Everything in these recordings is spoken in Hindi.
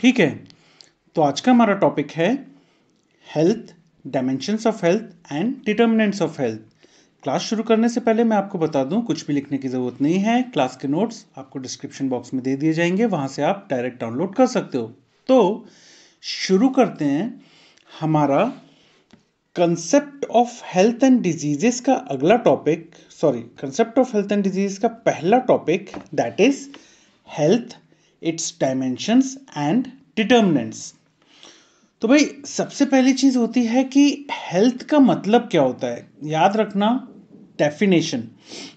ठीक है तो आज का हमारा टॉपिक है health dimensions of health and determinants of health class शुरू करने से पहले मैं आपको बता दूं कुछ भी लिखने की ज़रूरत नहीं है क्लास के नोट्स आपको डिस्क्रिप्शन बॉक्स में दे दिए जाएंगे वहां से आप डायरेक्ट डाउनलोड कर सकते हो तो शुरू करते हैं हमारा concept of health and diseases का अगला topic sorry concept of health and diseases का पहला topic that is health its dimensions and determinants तो भाई सबसे पहली चीज़ होती है कि हेल्थ का मतलब क्या होता है याद रखना डेफिनेशन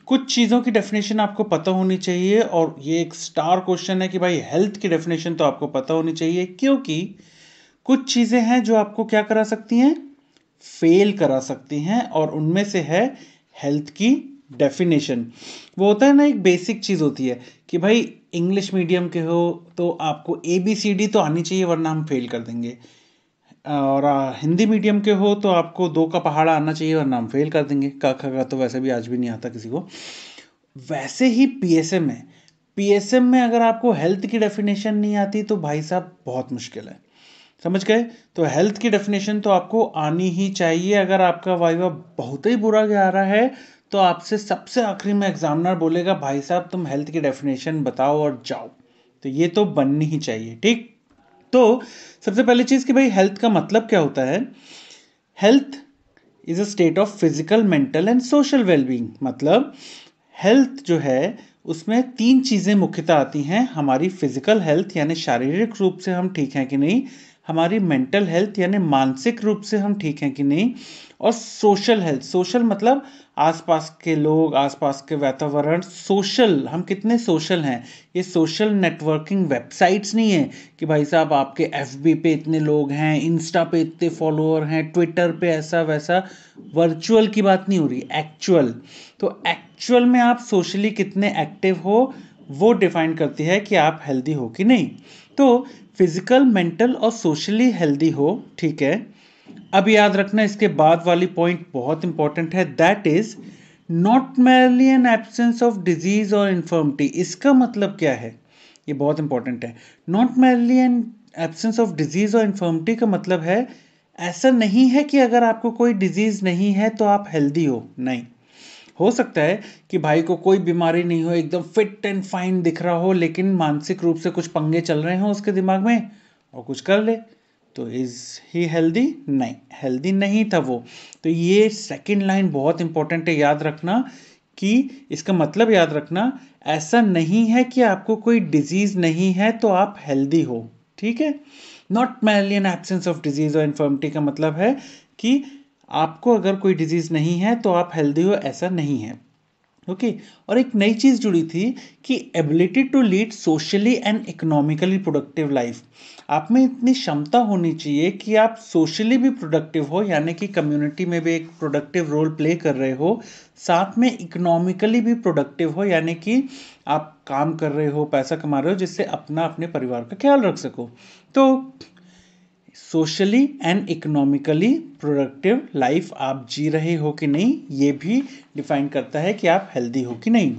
कुछ चीज़ों की डेफिनेशन आपको पता होनी चाहिए और ये एक स्टार क्वेश्चन है कि भाई हेल्थ की डेफिनेशन तो आपको पता होनी चाहिए क्योंकि कुछ चीज़ें हैं जो आपको क्या करा सकती हैं फेल करा सकती हैं और उनमें से है हेल्थ की डेफिनेशन वो होता है ना एक बेसिक चीज़ होती है कि भाई इंग्लिश मीडियम के हो तो आपको ए बी सी डी तो आनी चाहिए वरना हम फेल कर देंगे और हिंदी मीडियम के हो तो आपको दो का पहाड़ा आना चाहिए वरना हम फेल कर देंगे का खा का तो वैसे भी आज भी नहीं आता किसी को वैसे ही पी एस एम है पी एस एम में अगर आपको हेल्थ की डेफिनेशन नहीं आती तो भाई साहब बहुत मुश्किल है समझ गए तो हेल्थ की डेफिनेशन तो आपको आनी ही चाहिए अगर आपका वाइवा बहुत ही बुरा जा रहा है तो आपसे सबसे आखिरी में एग्जामिनर बोलेगा भाई साहब तुम हेल्थ की डेफिनेशन बताओ और जाओ तो ये तो बननी ही चाहिए ठीक तो सबसे पहली चीज़ कि भाई हेल्थ का मतलब क्या होता है health is a state of physical mental and social wellbeing मतलब हेल्थ जो है उसमें तीन चीज़ें मुख्यतः आती हैं हमारी फिजिकल हेल्थ यानी शारीरिक रूप से हम ठीक हैं कि नहीं हमारी मेंटल हेल्थ यानी मानसिक रूप से हम ठीक हैं कि नहीं और सोशल हेल्थ सोशल मतलब आसपास के लोग आसपास के वातावरण सोशल हम कितने सोशल हैं ये सोशल नेटवर्किंग वेबसाइट्स नहीं है कि भाई साहब आपके एफ पे इतने लोग हैं इंस्टा पे इतने फॉलोअर हैं ट्विटर पे ऐसा वैसा वर्चुअल की बात नहीं हो रही एक्चुअल तो एक्चुअल में आप सोशली कितने एक्टिव हो वो डिफाइन करती है कि आप हेल्दी हो कि नहीं तो फिज़िकल मेंटल और सोशली हेल्दी हो ठीक है अब याद रखना इसके बाद वाली पॉइंट बहुत इंपॉर्टेंट है that is not merely an absence of disease और इन्फर्मिटी इसका मतलब क्या है ये बहुत इंपॉर्टेंट है not merely an absence of disease और इन्फर्मिटी का मतलब है ऐसा नहीं है कि अगर आपको कोई डिजीज नहीं है तो आप हेल्दी हो नहीं हो सकता है कि भाई को कोई बीमारी नहीं हो एकदम फिट एंड फाइन दिख रहा हो लेकिन मानसिक रूप से कुछ पंगे चल रहे हों उसके दिमाग में और कुछ कर ले तो इज़ ही हेल्दी नहीं हेल्दी नहीं था वो तो ये सेकेंड लाइन बहुत इंपॉर्टेंट है याद रखना कि इसका मतलब याद रखना ऐसा नहीं है कि आपको कोई डिजीज़ नहीं है तो आप हेल्दी हो ठीक है not merely absence of disease और इन्फर्मिटी का मतलब है कि आपको अगर कोई डिजीज़ नहीं है तो आप हेल्दी हो ऐसा नहीं है ओके और एक नई चीज़ जुड़ी थी कि ability to lead socially and economically productive life आप में इतनी क्षमता होनी चाहिए कि आप सोशली भी प्रोडक्टिव हो यानी कि कम्युनिटी में भी एक प्रोडक्टिव रोल प्ले कर रहे हो साथ में इकोनॉमिकली भी प्रोडक्टिव हो यानी कि आप काम कर रहे हो पैसा कमा रहे हो जिससे अपना अपने परिवार का ख्याल रख सको तो socially and economically productive life आप जी रहे हो कि नहीं ये भी डिफाइन करता है कि आप हेल्दी हो कि नहीं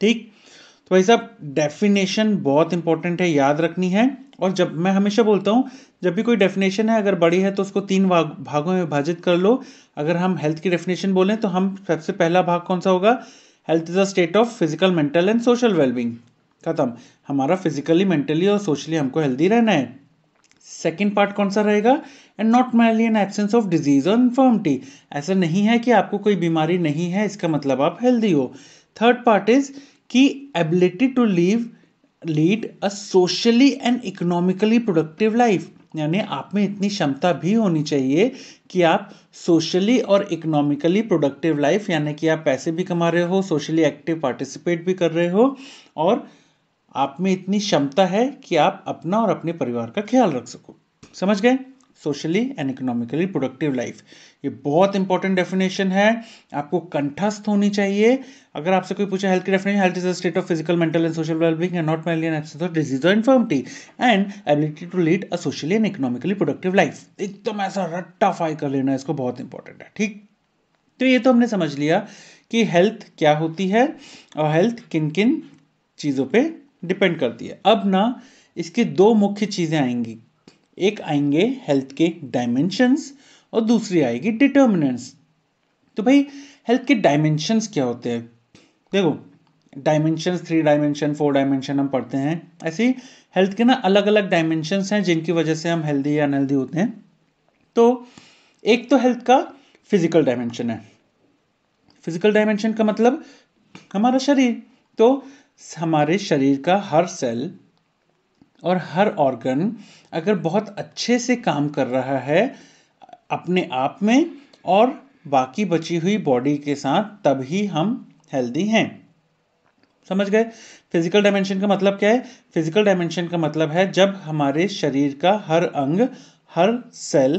ठीक तो भाई साहब डेफिनेशन बहुत इंपॉर्टेंट है याद रखनी है और जब मैं हमेशा बोलता हूँ जब भी कोई डेफिनेशन है अगर बड़ी है तो उसको तीन भाग, भागों में विभाजित कर लो अगर हम हेल्थ की डेफिनेशन बोलें तो हम सबसे पहला भाग कौन सा होगा health is a state of physical mental and social wellbeing खत्म हमारा फिजिकली मेंटली और सोशली हमको हेल्दी रहना है सेकेंड पार्ट कौन सा रहेगा and not merely an absence of disease और इन्फर्मिटी ऐसा नहीं है कि आपको कोई बीमारी नहीं है इसका मतलब आप हेल्दी हो थर्ड पार्ट इज की ability to live lead a socially and economically productive life यानी आप में इतनी क्षमता भी होनी चाहिए कि आप सोशली और इकोनॉमिकली प्रोडक्टिव लाइफ यानी कि आप पैसे भी कमा रहे हो सोशली एक्टिव पार्टिसिपेट भी कर रहे हो और आप में इतनी क्षमता है कि आप अपना और अपने परिवार का ख्याल रख सको समझ गए socially and economically productive life ये बहुत इंपॉर्टेंट डेफिनेशन है आपको कंठस्थ होनी चाहिए अगर आपसे कोई पूछा हेल्थ की definition health is a state of physical mental and social wellbeing and not merely absence of disease और infirmity and ability to lead a socially and economically productive life एकदम ऐसा रट्टा फाई कर लेना इसको बहुत इंपॉर्टेंट है ठीक तो ये तो हमने समझ लिया कि हेल्थ क्या होती है और हेल्थ किन किन चीज़ों पर डिपेंड करती है अब ना इसके दो मुख्य चीज़ें आएंगी एक आएंगे हेल्थ के डायमेंशंस और दूसरी आएगी डिटर्मिनेंट्स तो भाई हेल्थ के डायमेंशंस क्या होते हैं देखो dimension three dimension four dimension हम पढ़ते हैं ऐसे ही हेल्थ के ना अलग अलग डायमेंशंस हैं जिनकी वजह से हम हेल्दी या अनहेल्दी होते हैं तो एक तो हेल्थ का फिजिकल डायमेंशन है फिजिकल डायमेंशन का मतलब हमारा शरीर तो हमारे शरीर का हर सेल और हर ऑर्गन अगर बहुत अच्छे से काम कर रहा है अपने आप में और बाकी बची हुई बॉडी के साथ तभी हम हेल्दी हैं समझ गए फिजिकल डायमेंशन का मतलब क्या है फिजिकल डायमेंशन का मतलब है जब हमारे शरीर का हर अंग हर सेल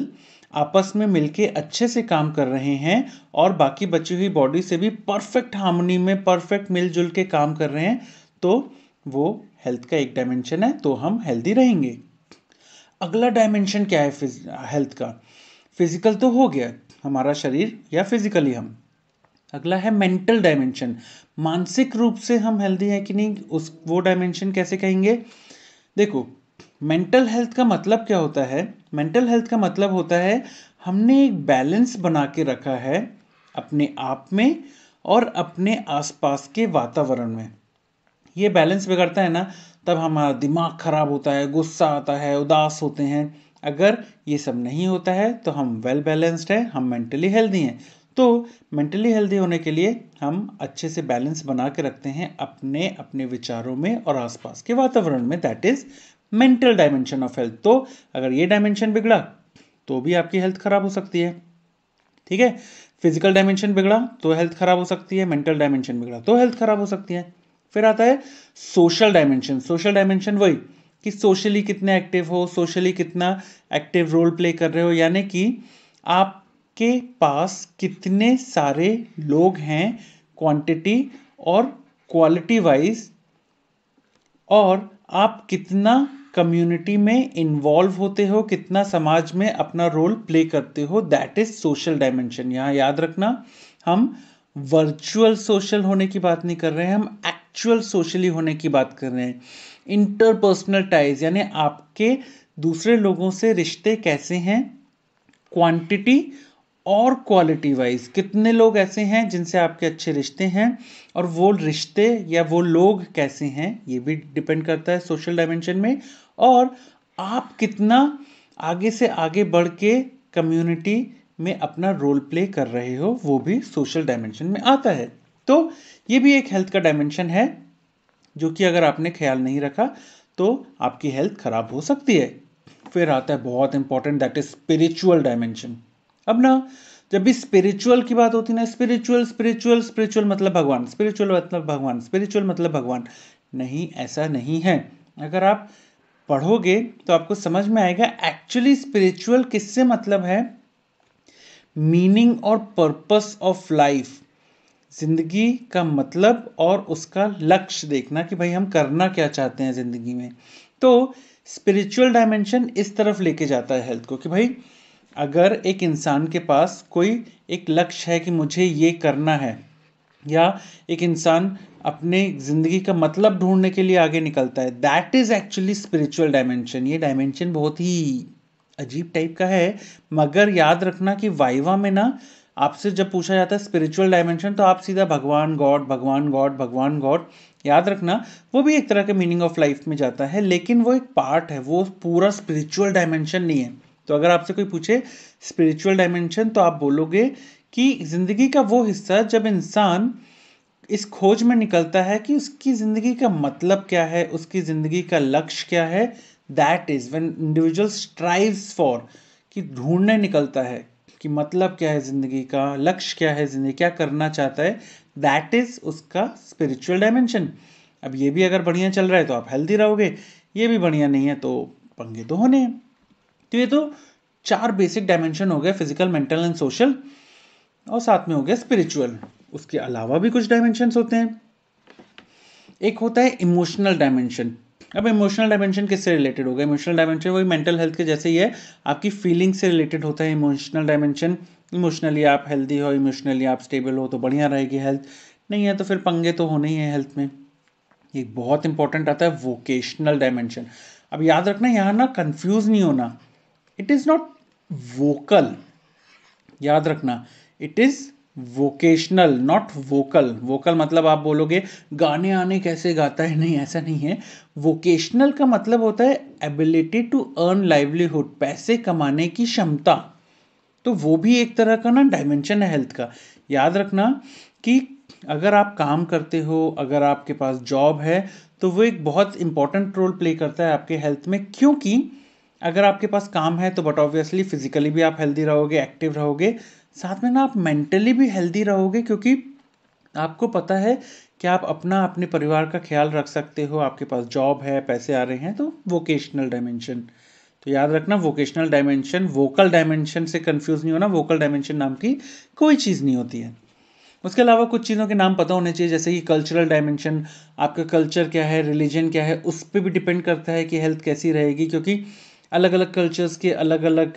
आपस में मिलके अच्छे से काम कर रहे हैं और बाकी बची हुई बॉडी से भी परफेक्ट हार्मनी में परफेक्ट मिलजुल के काम कर रहे हैं तो वो हेल्थ का एक डायमेंशन है तो हम हेल्दी रहेंगे अगला डायमेंशन क्या है हेल्थ का फिजिकल तो हो गया हमारा शरीर या फिजिकली हम अगला है मेंटल डायमेंशन मानसिक रूप से हम हेल्दी हैं कि नहीं उस वो डायमेंशन कैसे कहेंगे देखो मेंटल हेल्थ का मतलब क्या होता है मेंटल हेल्थ का मतलब होता है हमने एक बैलेंस बना के रखा है अपने आप में और अपने आसपास के वातावरण में ये बैलेंस बिगड़ता है ना तब हमारा दिमाग खराब होता है गुस्सा आता है उदास होते हैं अगर ये सब नहीं होता है तो हम वेल बैलेंस्ड हैं हम मेंटली हेल्दी हैं तो मेंटली हेल्दी होने के लिए हम अच्छे से बैलेंस बना के रखते हैं अपने अपने विचारों में और आसपास के वातावरण में that is mental dimension of health तो अगर ये डायमेंशन बिगड़ा तो भी आपकी हेल्थ खराब हो सकती है ठीक है फिजिकल डायमेंशन बिगड़ा तो हेल्थ खराब हो सकती है मेंटल डायमेंशन बिगड़ा तो हेल्थ खराब हो सकती है फिर आता है सोशल डायमेंशन सोशल डायमेंशन वही कि सोशली कितने एक्टिव हो सोशली कितना एक्टिव रोल प्ले कर रहे हो यानी कि आपके पास कितने सारे लोग हैं क्वांटिटी और क्वालिटी वाइज और आप कितना कम्युनिटी में इन्वॉल्व होते हो कितना समाज में अपना रोल प्ले करते हो दैट इज सोशल डायमेंशन यहाँ याद रखना हम वर्चुअल सोशल होने की बात नहीं कर रहे हैं हम एक्चुअल सोशली होने की बात कर रहे हैं इंटरपर्सनल टाइज यानी आपके दूसरे लोगों से रिश्ते कैसे हैं क्वांटिटी और क्वालिटी वाइज कितने लोग ऐसे हैं जिनसे आपके अच्छे रिश्ते हैं और वो रिश्ते या वो लोग कैसे हैं ये भी डिपेंड करता है सोशल डायमेंशन में और आप कितना आगे से आगे बढ़ के कम्युनिटी में अपना रोल प्ले कर रहे हो वो भी सोशल डायमेंशन में आता है तो ये भी एक हेल्थ का डायमेंशन है जो कि अगर आपने ख्याल नहीं रखा तो आपकी हेल्थ खराब हो सकती है फिर आता है बहुत important that is spiritual dimension अब ना जब भी स्पिरिचुअल की बात होती ना स्पिरिचुअल स्पिरिचुअल स्पिरिचुअल मतलब भगवान स्पिरिचुअल मतलब भगवान स्पिरिचुअल मतलब भगवान नहीं ऐसा नहीं है अगर आप पढ़ोगे तो आपको समझ में आएगा एक्चुअली स्पिरिचुअल किससे मतलब है मीनिंग और पर्पस ऑफ लाइफ ज़िंदगी का मतलब और उसका लक्ष्य देखना कि भाई हम करना क्या चाहते हैं ज़िंदगी में तो स्पिरिचुअल डायमेंशन इस तरफ लेके जाता है हेल्थ को कि भाई अगर एक इंसान के पास कोई एक लक्ष्य है कि मुझे ये करना है या एक इंसान अपने ज़िंदगी का मतलब ढूंढने के लिए आगे निकलता है that is actually spiritual dimension ये डायमेंशन बहुत ही अजीब टाइप का है मगर याद रखना कि वाइवा में ना आपसे जब पूछा जाता है स्पिरिचुअल डायमेंशन तो आप सीधा भगवान गॉड भगवान गॉड भगवान गॉड याद रखना वो भी एक तरह के मीनिंग ऑफ लाइफ में जाता है लेकिन वो एक पार्ट है वो पूरा स्पिरिचुअल डायमेंशन नहीं है तो अगर आपसे कोई पूछे स्पिरिचुअल डायमेंशन तो आप बोलोगे कि ज़िंदगी का वो हिस्सा जब इंसान इस खोज में निकलता है कि उसकी ज़िंदगी का मतलब क्या है उसकी ज़िंदगी का लक्ष्य क्या है that is when individual strives for कि ढूंढने निकलता है कि मतलब क्या है ज़िंदगी का लक्ष्य क्या है ज़िंदगी क्या करना चाहता है दैट इज़ उसका स्पिरिचुअल डायमेंशन अब ये भी अगर बढ़िया चल रहा है तो आप हेल्दी रहोगे ये भी बढ़िया नहीं है तो पंगे तो होने हैं तो ये तो चार बेसिक डायमेंशन हो गए फिजिकल मेंटल एंड सोशल और साथ में हो गया स्पिरिचुअल उसके अलावा भी कुछ डायमेंशंस होते हैं एक होता है इमोशनल डायमेंशन अब इमोशनल डायमेंशन किससे रिलेटेड होगा इमोशनल डायमेंशन वही मेंटल हेल्थ के जैसे ही है आपकी फीलिंग से रिलेटेड होता है इमोशनल डायमेंशन इमोशनली आप हेल्दी हो इमोशनली आप स्टेबल हो तो बढ़िया रहेगी हेल्थ नहीं है तो फिर पंगे तो होने ही है हेल्थ में ये बहुत इंपॉर्टेंट आता है वोकेशनल डायमेंशन अब याद रखना यहाँ ना कन्फ्यूज़ नहीं होना इट इज़ नॉट वोकल याद रखना it is vocational not vocal vocal मतलब आप बोलोगे गाने आने कैसे गाता है नहीं ऐसा नहीं है वोकेशनल का मतलब होता है एबिलिटी टू अर्न लाइवलीहुड पैसे कमाने की क्षमता तो वो भी एक तरह का ना डायमेंशन है हेल्थ का याद रखना कि अगर आप काम करते हो अगर आपके पास जॉब है तो वो एक बहुत इंपॉर्टेंट रोल प्ले करता है आपके हेल्थ में क्योंकि अगर आपके पास काम है तो बट ऑब्वियसली फिजिकली भी आप हेल्दी रहोगे एक्टिव रहोगे साथ में ना आप मेंटली भी हेल्दी रहोगे क्योंकि आपको पता है कि आप अपना अपने परिवार का ख्याल रख सकते हो आपके पास जॉब है पैसे आ रहे हैं तो वोकेशनल डायमेंशन तो याद रखना वोकेशनल डायमेंशन वोकल डायमेंशन से कंफ्यूज नहीं होना वोकल डायमेंशन नाम की कोई चीज़ नहीं होती है उसके अलावा कुछ चीज़ों के नाम पता होने चाहिए जैसे कि कल्चरल डायमेंशन आपका कल्चर क्या है रिलीजन क्या है उस पर भी डिपेंड करता है कि हेल्थ कैसी रहेगी क्योंकि अलग अलग कल्चर्स के अलग अलग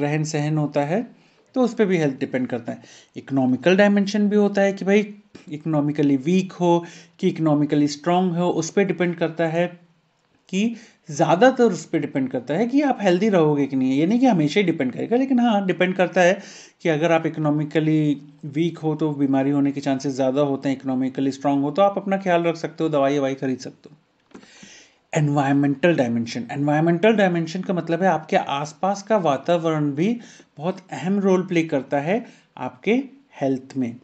रहन सहन होता है तो उस पर भी हेल्थ डिपेंड करता है इकोनॉमिकल डायमेंशन भी होता है कि भाई इकोनॉमिकली वीक हो कि इकोनॉमिकली स्ट्रांग हो उस पर डिपेंड करता है कि ज़्यादातर उस पर डिपेंड करता है कि आप हेल्दी रहोगे कि नहीं ये नहीं कि हमेशा ही डिपेंड करेगा लेकिन हाँ डिपेंड करता है कि अगर आप इकोनॉमिकली वीक हो तो बीमारी होने के चांसेस ज़्यादा होते हैं इकोनॉमिकली स्ट्रांग हो तो आप अपना ख्याल रख सकते हो दवाई ववाई खरीद सकते हो एनवायरमेंटल डायमेंशन एनवायरमेंटल डायमेंशन का मतलब है आपके आसपास का वातावरण भी बहुत अहम रोल प्ले करता है आपके हेल्थ में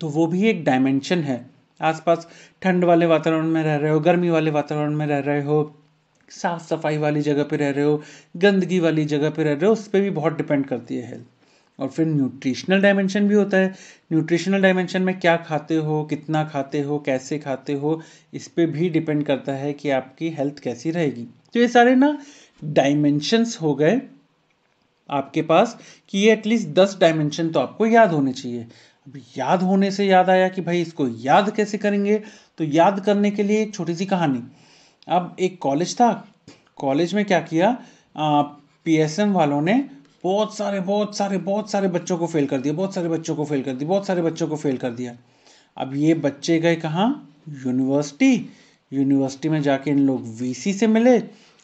तो वो भी एक डायमेंशन है आसपास ठंड वाले वातावरण में रह रहे हो गर्मी वाले वातावरण में रह रहे हो साफ सफाई वाली जगह पे रह रहे हो गंदगी वाली जगह पे रह रहे हो उस पर भी बहुत डिपेंड करती है हेल्थ और फिर न्यूट्रिशनल डायमेंशन भी होता है न्यूट्रिशनल डायमेंशन में क्या खाते हो कितना खाते हो कैसे खाते हो इस पर भी डिपेंड करता है कि आपकी हेल्थ कैसी रहेगी तो ये सारे ना डायमेंशंस हो गए आपके पास कि ये एटलीस्ट दस डायमेंशन तो आपको याद होने चाहिए अब याद होने से याद आया कि भाई इसको याद कैसे करेंगे तो याद करने के लिए एक छोटी सी कहानी अब एक कॉलेज था कॉलेज में क्या किया पी वालों ने बहुत सारे बहुत सारे बहुत सारे बच्चों को फेल कर दिया बहुत सारे बच्चों को फेल कर दिया बहुत सारे बच्चों को फेल कर दिया अब ये बच्चे गए कहाँ यूनिवर्सिटी यूनिवर्सिटी में जाके इन लोग वीसी से मिले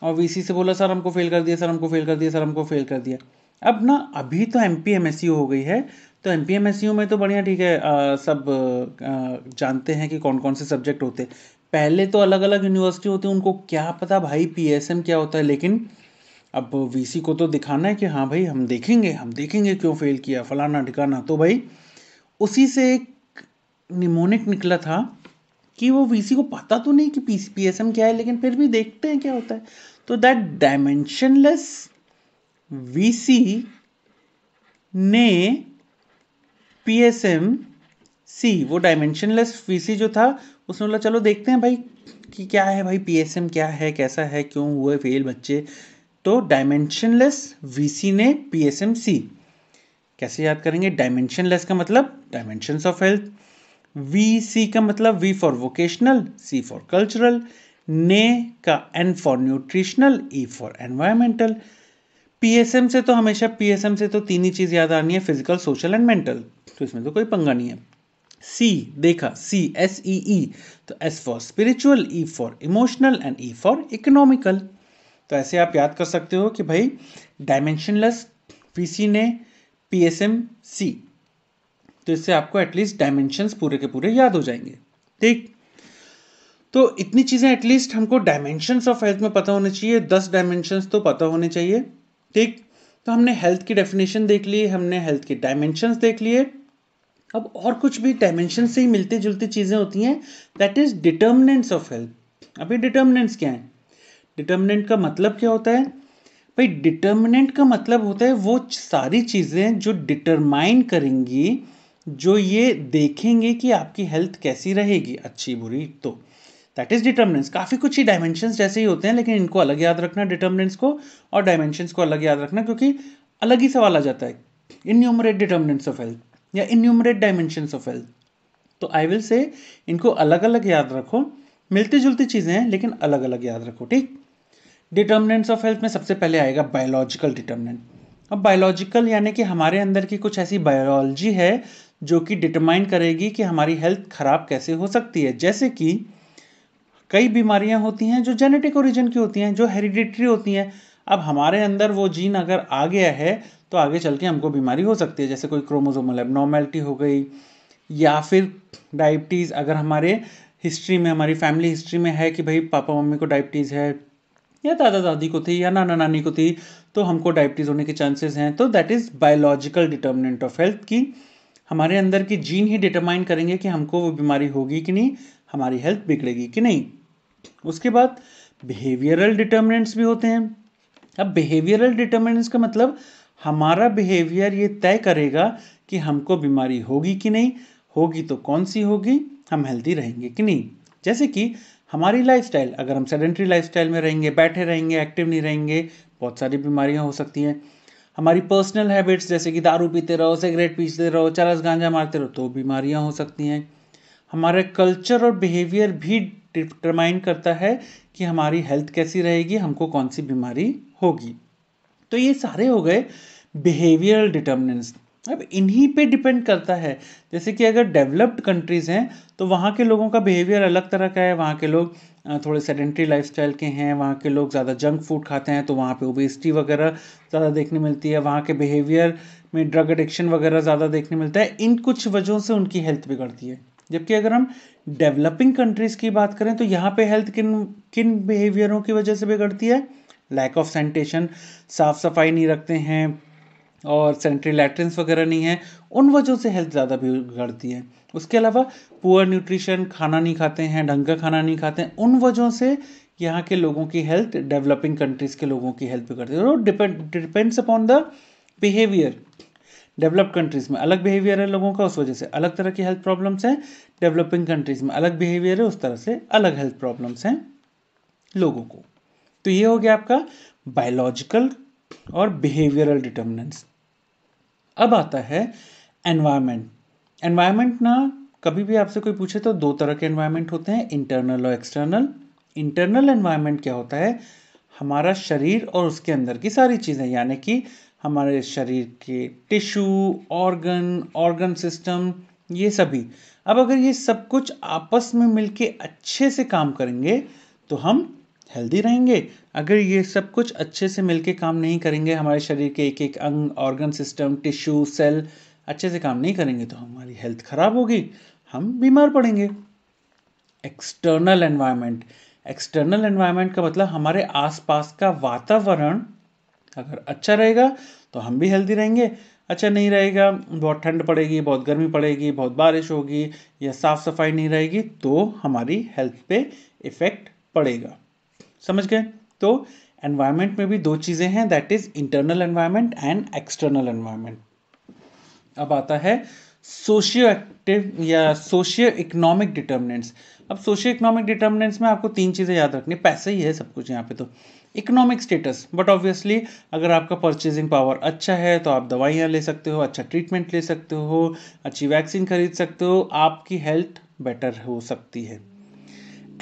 और वीसी से बोला सर हमको फेल कर दिया सर हमको फेल कर दिया सर हमको फेल कर दिया अब ना अभी तो एम पी एम हो गई है तो एम पी एम में तो बढ़िया ठीक है आ, सब आ, जानते हैं कि कौन कौन से सब्जेक्ट होते पहले तो अलग अलग यूनिवर्सिटी होती उनको क्या पता भाई पी एस एम क्या होता है लेकिन अब वीसी को तो दिखाना है कि हाँ भाई हम देखेंगे हम देखेंगे क्यों फेल किया फलाना ढिकाना तो भाई उसी से एक निमोनिक निकला था कि वो वीसी को पता तो नहीं कि पी एम क्या है लेकिन फिर भी देखते हैं क्या होता है तो दैट डायमेंशनलेस सी ने पी एस एम सी वो डायमेंशनलेस सी जो था उसने बोला चलो देखते हैं भाई कि क्या है भाई पी एस एम क्या है कैसा है क्यों हुए फेल बच्चे तो डायमेंशनलेस वीसी ने पीएसएमसी कैसे याद करेंगे डायमेंशनलेस का मतलब dimensions of health V C का मतलब V for vocational C for cultural ने का N for nutritional E for environmental PSM से तो हमेशा पीएसएम से तो तीन ही चीज़ याद आनी है फिजिकल सोशल एंड मेंटल तो इसमें तो कोई पंगा नहीं है सी देखा सी एस ई ई तो S for spiritual E for emotional and E for economical तो ऐसे आप याद कर सकते हो कि भाई डायमेंशनलेस पीसी ने पीएसएमसी तो इससे आपको एटलीस्ट डायमेंशंस पूरे के पूरे याद हो जाएंगे ठीक तो इतनी चीज़ें एटलीस्ट हमको डायमेंशंस ऑफ हेल्थ में पता होने चाहिए दस डायमेंशंस तो पता होने चाहिए ठीक तो हमने हेल्थ की डेफिनेशन देख ली हमने हेल्थ के डायमेंशन देख लिए अब और कुछ भी डायमेंशन से ही मिलती जुलती चीज़ें होती हैं that is determinants of health अभी डिटर्मिनेंट्स क्या हैं डिटर्मिनेंट का मतलब क्या होता है भाई डिटर्मिनेंट का मतलब होता है वो सारी चीज़ें जो डिटरमाइन करेंगी जो ये देखेंगे कि आपकी हेल्थ कैसी रहेगी अच्छी बुरी तो दैट इज डिटर्मिनेंस काफ़ी कुछ ही डायमेंशंस जैसे ही होते हैं लेकिन इनको अलग याद रखना डिटर्मिनेंस को और डायमेंशंस को अलग याद रखना क्योंकि अलग ही सवाल आ जाता है इन्यूमरेट डिटर्मिनेंट्स ऑफ हेल्थ या इन्यूमरेट डायमेंशंस ऑफ हेल्थ तो आई विल से इनको अलग अलग याद रखो मिलती जुलती चीज़ें हैं लेकिन अलग अलग याद रखो ठीक डिटर्मिनेंट्स ऑफ हेल्थ में सबसे पहले आएगा बायोलॉजिकल डिटर्मिनेंट अब बायोलॉजिकल यानी कि हमारे अंदर की कुछ ऐसी बायोलॉजी है जो कि डिटरमाइन करेगी कि हमारी हेल्थ खराब कैसे हो सकती है जैसे कि कई बीमारियां होती हैं जो जेनेटिक ओरिजिन की होती हैं जो हेरिडिटरी होती हैं अब हमारे अंदर वो जीन अगर आ गया है तो आगे चल के हमको बीमारी हो सकती है जैसे कोई क्रोमोजोमल एबनॉर्मेलिटी हो गई या फिर डायबिटीज़ अगर हमारे हिस्ट्री में हमारी फैमिली हिस्ट्री में है कि भाई पापा मम्मी को डायबिटीज़ है या दादा दादी को थी या नाना नानी को थी तो हमको डायबिटीज़ होने के चांसेस हैं तो that is biological determinant of health की हमारे अंदर की जीन ही डिटरमाइन करेंगे कि हमको वो बीमारी होगी कि नहीं हमारी हेल्थ बिगड़ेगी कि नहीं उसके बाद बिहेवियरल डिटर्मिनेंट्स भी होते हैं अब बिहेवियरल डिटर्मिनेंट्स का मतलब हमारा बिहेवियर ये तय करेगा कि हमको बीमारी होगी कि नहीं होगी तो कौन सी होगी हम हेल्दी रहेंगे कि नहीं जैसे कि हमारी लाइफस्टाइल अगर हम सेडेंट्री लाइफस्टाइल में रहेंगे बैठे रहेंगे एक्टिव नहीं रहेंगे बहुत सारी बीमारियाँ हो सकती हैं हमारी पर्सनल हैबिट्स जैसे कि दारू पीते रहो सिगरेट पीते रहो चरस गांजा मारते रहो तो बीमारियाँ हो सकती हैं हमारे कल्चर और बिहेवियर भी डिटरमाइन करता है कि हमारी हेल्थ कैसी रहेगी हमको कौन सी बीमारी होगी तो ये सारे हो गए बिहेवियरल डिटर्मिनेंट्स अब इन्हीं पे डिपेंड करता है जैसे कि अगर डेवलप्ड कंट्रीज़ हैं तो वहाँ के लोगों का बिहेवियर अलग तरह का है वहाँ के लोग थोड़े सेडेंट्री लाइफस्टाइल के हैं वहाँ के लोग ज़्यादा जंक फूड खाते हैं तो वहाँ पे ओबेसिटी वगैरह ज़्यादा देखने मिलती है वहाँ के बिहेवियर में ड्रग एडिक्शन वगैरह ज़्यादा देखने मिलता है इन कुछ वजहों से उनकी हेल्थ बिगड़ती है जबकि अगर हम डेवलपिंग कंट्रीज़ की बात करें तो यहाँ पे हेल्थ किन किन बिहेवियरों की वजह से बिगड़ती है लैक ऑफ सैनिटेशन साफ़ सफाई नहीं रखते हैं और सेंट्री लैट्रिन्स वगैरह नहीं है उन वजहों से हेल्थ ज़्यादा बिगड़ती है उसके अलावा पुअर न्यूट्रिशन खाना नहीं खाते हैं ढंग का खाना नहीं खाते हैं उन वजहों से यहाँ के लोगों की हेल्थ डेवलपिंग कंट्रीज़ के लोगों की हेल्थ बिगड़ती है और depend depends upon the behaviour develop countries में अलग बिहेवियर है लोगों का उस वजह से अलग तरह की हेल्थ प्रॉब्लम्स हैं डेवलपिंग कंट्रीज़ में अलग बिहेवियर है उस तरह से अलग हेल्थ प्रॉब्लम्स हैं लोगों को तो ये हो गया आपका बायोलॉजिकल और बिहेवियरल डिटर्मिनेंस अब आता है एनवायरमेंट एनवायरमेंट ना कभी भी आपसे कोई पूछे तो दो तरह के एनवायरमेंट होते हैं इंटरनल और एक्सटर्नल इंटरनल एनवायरमेंट क्या होता है हमारा शरीर और उसके अंदर की सारी चीज़ें यानी कि हमारे शरीर के टिश्यू ऑर्गन ऑर्गन सिस्टम ये सभी अब अगर ये सब कुछ आपस में मिलके अच्छे से काम करेंगे तो हम हेल्दी रहेंगे अगर ये सब कुछ अच्छे से मिलके काम नहीं करेंगे हमारे शरीर के एक एक अंग ऑर्गन सिस्टम टिश्यू सेल अच्छे से काम नहीं करेंगे तो हमारी हेल्थ खराब होगी हम बीमार पड़ेंगे एक्सटर्नल एनवायरनमेंट एक्सटर्नल एनवायरनमेंट का मतलब हमारे आसपास का वातावरण अगर अच्छा रहेगा तो हम भी हेल्दी रहेंगे अच्छा नहीं रहेगा बहुत ठंड पड़ेगी बहुत गर्मी पड़ेगी बहुत बारिश होगी या साफ़ सफाई नहीं रहेगी तो हमारी हेल्थ पे इफ़ेक्ट पड़ेगा समझ गए तो एनवायरनमेंट में भी दो चीज़ें हैं that is internal environment and external environment अब आता है सोशियो एक्टिव या सोशियो इकोनॉमिक डिटर्मिनेंट्स अब सोशियो इकोनॉमिक डिटर्मिनेंट्स में आपको तीन चीज़ें याद रखनी पैसे ही है सब कुछ यहाँ पे तो इकोनॉमिक स्टेटस बट ऑब्वियसली अगर आपका परचेजिंग पावर अच्छा है तो आप दवाइयाँ ले सकते हो अच्छा ट्रीटमेंट ले सकते हो अच्छी वैक्सीन खरीद सकते हो आपकी हेल्थ बेटर हो सकती है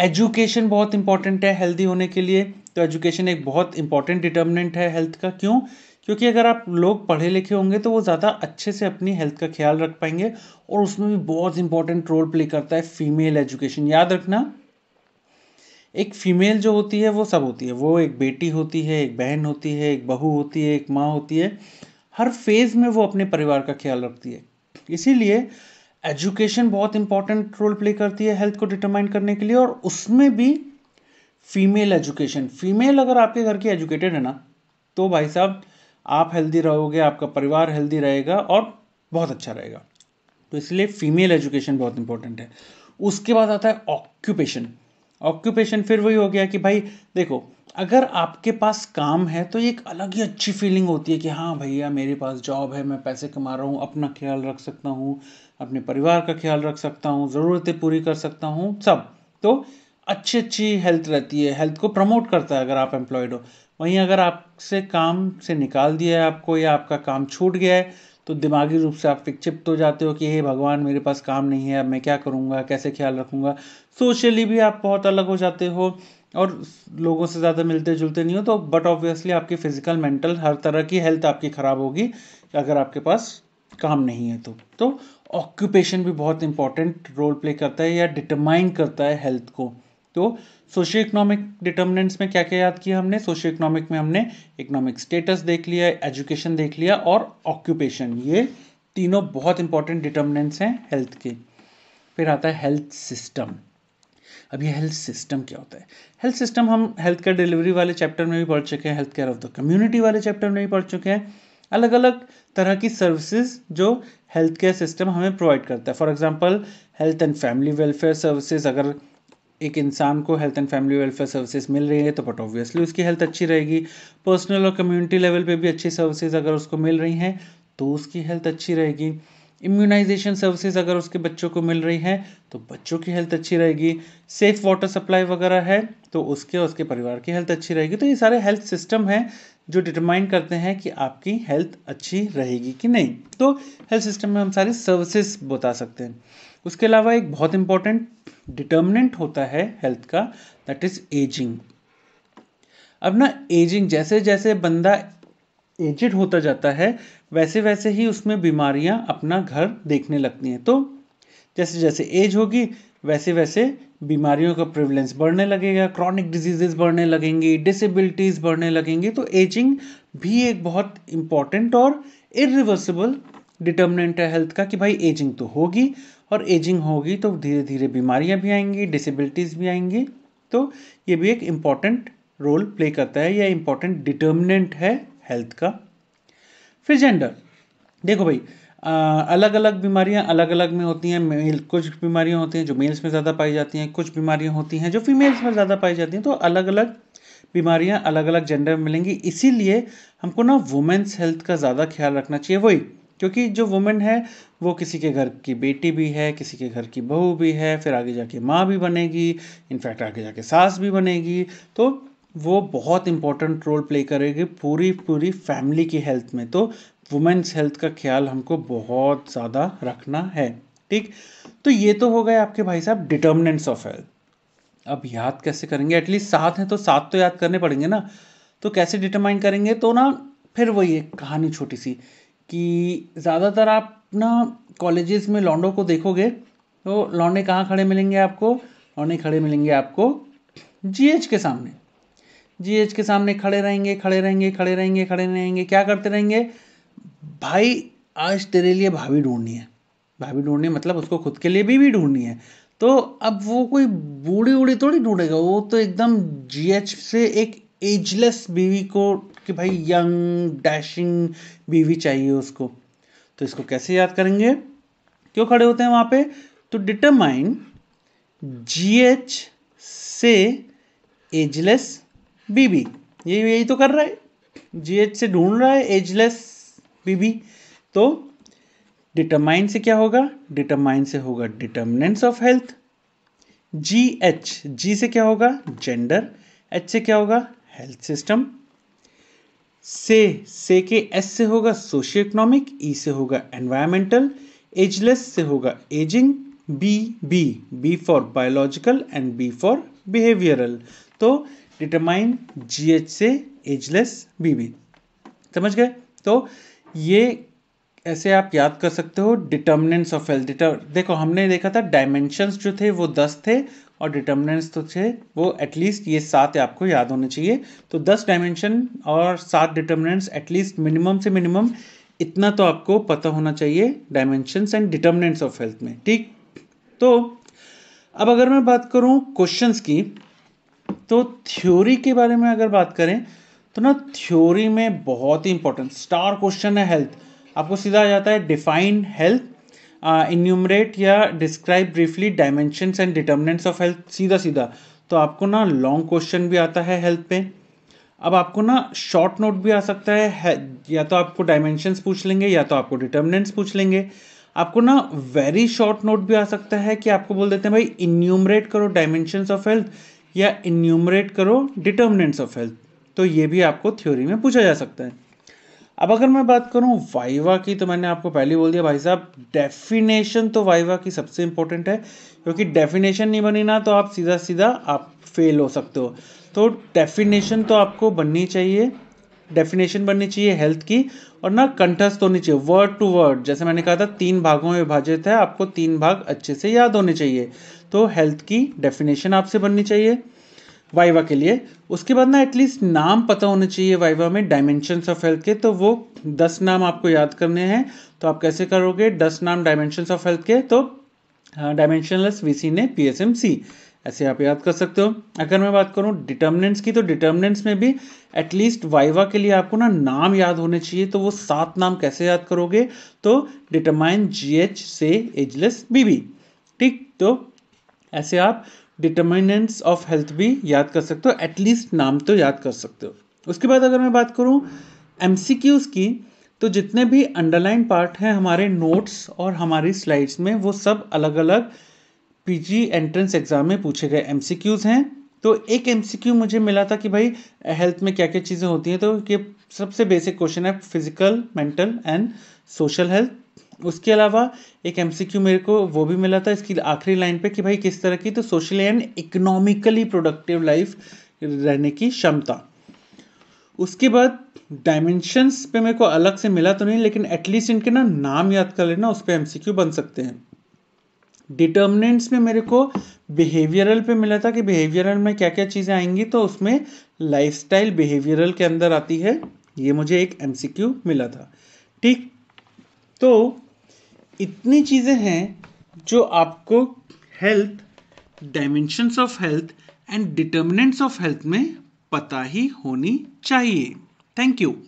एजुकेशन बहुत इंपॉर्टेंट है हेल्दी होने के लिए तो एजुकेशन एक बहुत इंपॉर्टेंट डिटर्मिनेंट है हेल्थ का क्यों क्योंकि अगर आप लोग पढ़े लिखे होंगे तो वो ज़्यादा अच्छे से अपनी हेल्थ का ख्याल रख पाएंगे और उसमें भी बहुत इंपॉर्टेंट रोल प्ले करता है फीमेल एजुकेशन याद रखना एक फीमेल जो होती है वो सब होती है वो एक बेटी होती है एक बहन होती है एक बहू होती है एक माँ होती है हर फेज़ में वो अपने परिवार का ख्याल रखती है इसीलिए एजुकेशन बहुत इंपॉर्टेंट रोल प्ले करती है हेल्थ को डिटरमाइन करने के लिए और उसमें भी फीमेल एजुकेशन फीमेल अगर आपके घर की एजुकेटेड है ना तो भाई साहब आप हेल्दी रहोगे आपका परिवार हेल्दी रहेगा और बहुत अच्छा रहेगा तो इसलिए फीमेल एजुकेशन बहुत इंपॉर्टेंट है उसके बाद आता है ऑक्यूपेशन ऑक्यूपेशन फिर वही हो गया कि भाई देखो अगर आपके पास काम है तो एक अलग ही अच्छी फीलिंग होती है कि हाँ भैया मेरे पास जॉब है मैं पैसे कमा रहा हूँ अपना ख्याल रख सकता हूँ अपने परिवार का ख्याल रख सकता हूँ ज़रूरतें पूरी कर सकता हूँ सब तो अच्छी अच्छी हेल्थ रहती है हेल्थ को प्रमोट करता है अगर आप एम्प्लॉयड हो वहीं अगर आपसे काम से निकाल दिया है आपको या आपका काम छूट गया है तो दिमागी रूप से आप विक्षिप्त हो जाते हो कि हे भगवान मेरे पास काम नहीं है अब मैं क्या करूँगा कैसे ख्याल रखूँगा सोशली भी आप बहुत अलग हो जाते हो और लोगों से ज़्यादा मिलते जुलते नहीं हो तो बट ऑब्वियसली आपकी फ़िज़िकल मेंटल हर तरह की हेल्थ आपकी ख़राब होगी अगर आपके पास काम नहीं है तो तो ऑक्यूपेशन भी बहुत इंपॉर्टेंट रोल प्ले करता है या डिटरमाइन करता है हेल्थ को तो सोशियो इकोनॉमिक डिटर्मिनेंट्स में क्या क्या याद किया हमने सोशियो इकोनॉमिक में हमने इकोनॉमिक स्टेटस देख लिया एजुकेशन देख लिया और ऑक्यूपेशन ये तीनों बहुत इंपॉर्टेंट डिटर्मिनेंट्स हैं हेल्थ के फिर आता है हेल्थ सिस्टम अब ये हेल्थ सिस्टम क्या होता है हेल्थ सिस्टम हम हेल्थ केयर डिलीवरी वाले चैप्टर में भी पढ़ चुके हैं health care of the community वाले चैप्टर में भी पढ़ चुके हैं अलग अलग तरह की सर्विसेज जो हेल्थ केयर सिस्टम हमें प्रोवाइड करता है for example health and family welfare services अगर एक इंसान को health and family welfare services मिल रही है तो बट ऑब्वियसली उसकी हेल्थ अच्छी रहेगी पर्सनल और कम्युनिटी लेवल पे भी अच्छी सर्विसेज अगर उसको मिल रही हैं तो उसकी हेल्थ अच्छी रहेगी इम्यूनाइजेशन सर्विसेज अगर उसके बच्चों को मिल रही हैं तो बच्चों की हेल्थ अच्छी रहेगी सेफ वाटर सप्लाई वगैरह है तो उसके उसके परिवार की हेल्थ अच्छी रहेगी तो ये सारे हेल्थ सिस्टम हैं जो डिटरमाइन करते हैं कि आपकी हेल्थ अच्छी रहेगी कि नहीं तो हेल्थ सिस्टम में हम सारी सर्विसेज बता सकते हैं उसके अलावा एक बहुत इंपॉर्टेंट डिटर्मिनेंट होता है हेल्थ का दैट इज़ एजिंग अब ना एजिंग जैसे जैसे बंदा एजड होता जाता है वैसे वैसे ही उसमें बीमारियां अपना घर देखने लगती हैं तो जैसे जैसे एज होगी वैसे वैसे बीमारियों का प्रिवलेंस बढ़ने लगेगा क्रॉनिक डिजीजेस बढ़ने लगेंगी डिसेबिलिटीज़ बढ़ने लगेंगी तो एजिंग भी एक बहुत इंपॉर्टेंट और इरिवर्सिबल डिटर्मिनेंट है हेल्थ का कि भाई एजिंग तो होगी और एजिंग होगी तो धीरे धीरे बीमारियां भी आएंगी डिसेबिलिटीज़ भी आएंगी तो ये भी एक इम्पॉर्टेंट रोल प्ले करता है या इम्पॉर्टेंट डिटर्मिनेंट है हेल्थ का फिर जेंडर देखो भाई आ, अलग अलग बीमारियां अलग अलग में होती हैं मेल कुछ बीमारियां होती हैं जो मेल्स में ज़्यादा पाई जाती हैं कुछ बीमारियां होती हैं जो फीमेल्स में ज़्यादा पाई जाती हैं तो अलग अलग बीमारियां अलग अलग जेंडर में मिलेंगी इसीलिए हमको ना वुमेंस हेल्थ का ज़्यादा ख्याल रखना चाहिए वही क्योंकि जो वुमेन है वो किसी के घर की बेटी भी है किसी के घर की बहू भी है फिर आगे जाके माँ भी बनेगी इनफैक्ट आगे जाके सास भी बनेगी तो वो बहुत इंपॉर्टेंट रोल प्ले करेगी पूरी पूरी फैमिली की हेल्थ में तो वुमेन्स हेल्थ का ख्याल हमको बहुत ज़्यादा रखना है ठीक तो ये तो हो गए आपके भाई साहब डिटर्मिनेंट्स ऑफ हेल्थ अब याद कैसे करेंगे एटलीस्ट सात हैं तो सात तो याद करने पड़ेंगे ना तो कैसे डिटरमाइन करेंगे तो ना फिर वही एक कहानी छोटी सी कि ज़्यादातर आप ना कॉलेजेस में लॉन्डो को देखोगे तो लॉन्डे कहाँ खड़े मिलेंगे आपको लॉन्डे खड़े मिलेंगे आपको जीएच के सामने जीएच के सामने खड़े रहेंगे खड़े रहेंगे खड़े रहेंगे खड़े रहेंगे क्या करते रहेंगे भाई आज तेरे लिए भाभी ढूंढनी है भाभी ढूंढनी मतलब उसको खुद के लिए बीवी ढूंढनी है तो अब वो कोई बूढ़ी उड़ी थोड़ी ढूंढेगा वो तो एकदम एच से एक एजलेस बीवी को कि भाई यंग डैशिंग बीवी चाहिए उसको तो इसको कैसे याद करेंगे क्यों खड़े होते हैं वहाँ पे तो डिटरमाइन एच से एजलेस बीबी ये यही तो कर रहा है जी से ढूंढ रहा है एजलेस बीबी तो डिटरमाइन से क्या होगा डिटरमाइन से होगा determinants of health G H G से क्या होगा जेंडर एच से क्या होगा हेल्थ सिस्टम से से के एस से होगा सोशियो इकोनॉमिक ई से होगा एनवायरमेंटल एजलेस से होगा ageing B B B for biological and B for behavioural तो डिटरमाइन जी एच से एजलेस बीबी समझ गए तो ये ऐसे आप याद कर सकते हो डिटर्मिनेंट्स ऑफ हेल्थ डिटर देखो हमने देखा था डायमेंशंस जो थे वो दस थे और डिटर्मिनेंट्स तो थे वो एटलीस्ट ये सात आपको याद होने चाहिए तो दस डायमेंशन और सात डिटर्मिनेंट्स एटलीस्ट मिनिमम से मिनिमम इतना तो आपको पता होना चाहिए dimensions and determinants of health में ठीक तो अब अगर मैं बात करूँ क्वेश्चंस की तो थ्योरी के बारे में अगर बात करें तो ना थ्योरी में बहुत ही इंपॉर्टेंट स्टार क्वेश्चन है हेल्थ आपको सीधा आ जाता है डिफाइन हेल्थ इन्यूमरेट या describe briefly dimensions and determinants of health सीधा सीधा तो आपको ना लॉन्ग क्वेश्चन भी आता है हेल्थ पे अब आपको ना शॉर्ट नोट भी आ सकता है या तो आपको डायमेंशंस पूछ लेंगे या तो आपको डिटर्मिनेंट्स पूछ लेंगे आपको ना वेरी शॉर्ट नोट भी आ सकता है कि आपको बोल देते हैं भाई इन्यूमरेट करो डायमेंशंस ऑफ हेल्थ या इन्यूमरेट करो डिटर्मिनेंट्स ऑफ हेल्थ तो ये भी आपको थ्योरी में पूछा जा सकता है अब अगर मैं बात करूँ वाइवा की तो मैंने आपको पहले बोल दिया भाई साहब डेफिनेशन तो वाइवा की सबसे इंपॉर्टेंट है क्योंकि डेफिनेशन नहीं बनी ना तो आप सीधा सीधा आप फेल हो सकते हो तो डेफिनेशन तो आपको बननी चाहिए डेफिनेशन बननी चाहिए हेल्थ की और ना कंठस्थ होनी चाहिए वर्ड टू वर्ड जैसे मैंने कहा था तीन भागों में विभाजित है आपको तीन भाग अच्छे से याद होने चाहिए तो हेल्थ की डेफिनेशन आपसे बननी चाहिए वाइवा के लिए उसके बाद ना एटलीस्ट नाम पता होना चाहिए वाइवा में डायमेंशंस ऑफ हेल्थ के तो वो दस नाम आपको याद करने हैं तो आप कैसे करोगे दस नाम डायमेंशंस ऑफ हेल्थ के तो डायमेंशनलेस हाँ, वीसी ने सी ऐसे आप याद कर सकते हो अगर मैं बात करूँ डिटर्मिनेंट्स की तो डिटर्मिनेंट्स में भी एटलीस्ट वाइवा के लिए आपको ना नाम याद होने चाहिए तो वो सात नाम कैसे याद करोगे तो डिटरमाइन एच से एजलेस बीबी ठीक तो ऐसे आप डिटर्मिनेंट्स ऑफ हेल्थ भी याद कर सकते हो एटलीस्ट नाम तो याद कर सकते हो उसके बाद अगर मैं बात करूँ एम की तो जितने भी अंडरलाइन पार्ट हैं हमारे नोट्स और हमारी स्लाइड्स में वो सब अलग अलग पीजी एंट्रेंस एग्ज़ाम में पूछे गए एमसीक्यूज़ हैं तो एक एमसीक्यू मुझे मिला था कि भाई हेल्थ में क्या क्या चीज़ें होती हैं तो ये सबसे बेसिक क्वेश्चन है physical mental and social health उसके अलावा एक एमसीक्यू मेरे को वो भी मिला था इसकी आखिरी लाइन पे कि भाई किस तरह की तो socially and economically productive life रहने की क्षमता उसके बाद डायमेंशंस पे मेरे को अलग से मिला तो नहीं लेकिन एटलीस्ट इनके ना नाम याद कर लेना उस पर एम बन सकते हैं डिटर्मिनेंट्स में मेरे को बिहेवियरल पे मिला था कि बिहेवियरल में क्या क्या चीज़ें आएंगी तो उसमें लाइफस्टाइल बिहेवियरल के अंदर आती है ये मुझे एक क्यू मिला था ठीक तो इतनी चीज़ें हैं जो आपको health dimensions of health and determinants of health में पता ही होनी चाहिए थैंक यू